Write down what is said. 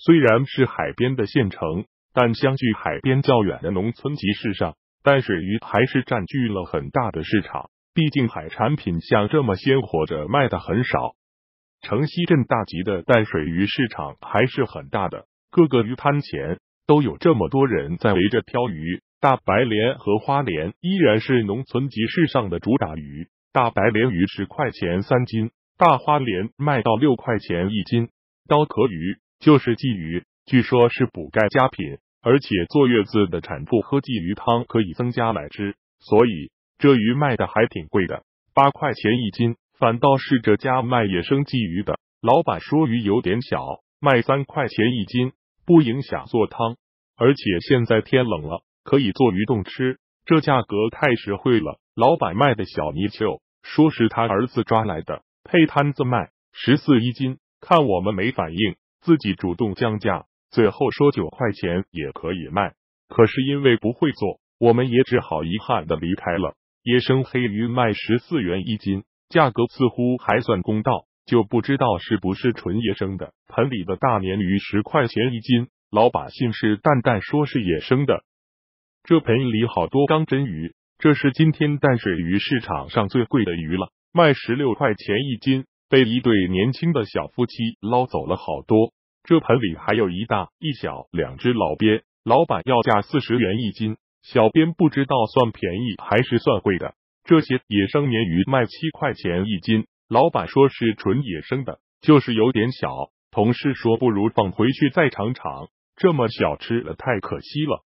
虽然是海边的县城，但相距海边较远的农村集市上，淡水鱼还是占据了很大的市场。毕竟海产品像这么鲜活着卖的很少。城西镇大集的淡水鱼市场还是很大的，各个鱼摊前都有这么多人在围着挑鱼。大白鲢和花鲢依然是农村集市上的主打鱼，大白鲢鱼十块钱三斤，大花鲢卖到六块钱一斤。刀壳鱼。就是鲫鱼，据说是补钙佳品，而且坐月子的产妇喝鲫鱼汤可以增加奶汁，所以这鱼卖的还挺贵的，八块钱一斤。反倒是这家卖野生鲫鱼的，老板说鱼有点小，卖三块钱一斤，不影响做汤。而且现在天冷了，可以做鱼冻吃，这价格太实惠了。老板卖的小泥鳅，说是他儿子抓来的，配摊子卖十四一斤，看我们没反应。自己主动降价，最后说九块钱也可以卖，可是因为不会做，我们也只好遗憾的离开了。野生黑鱼卖十四元一斤，价格似乎还算公道，就不知道是不是纯野生的。盆里的大鲶鱼十块钱一斤，老板姓是旦旦说是野生的。这盆里好多钢针鱼，这是今天淡水鱼市场上最贵的鱼了，卖十六块钱一斤，被一对年轻的小夫妻捞走了好多。这盆里还有一大一小两只老鳖，老板要价四十元一斤。小编不知道算便宜还是算贵的。这些野生鲶鱼卖七块钱一斤，老板说是纯野生的，就是有点小。同事说不如放回去再尝尝，这么小吃了太可惜了。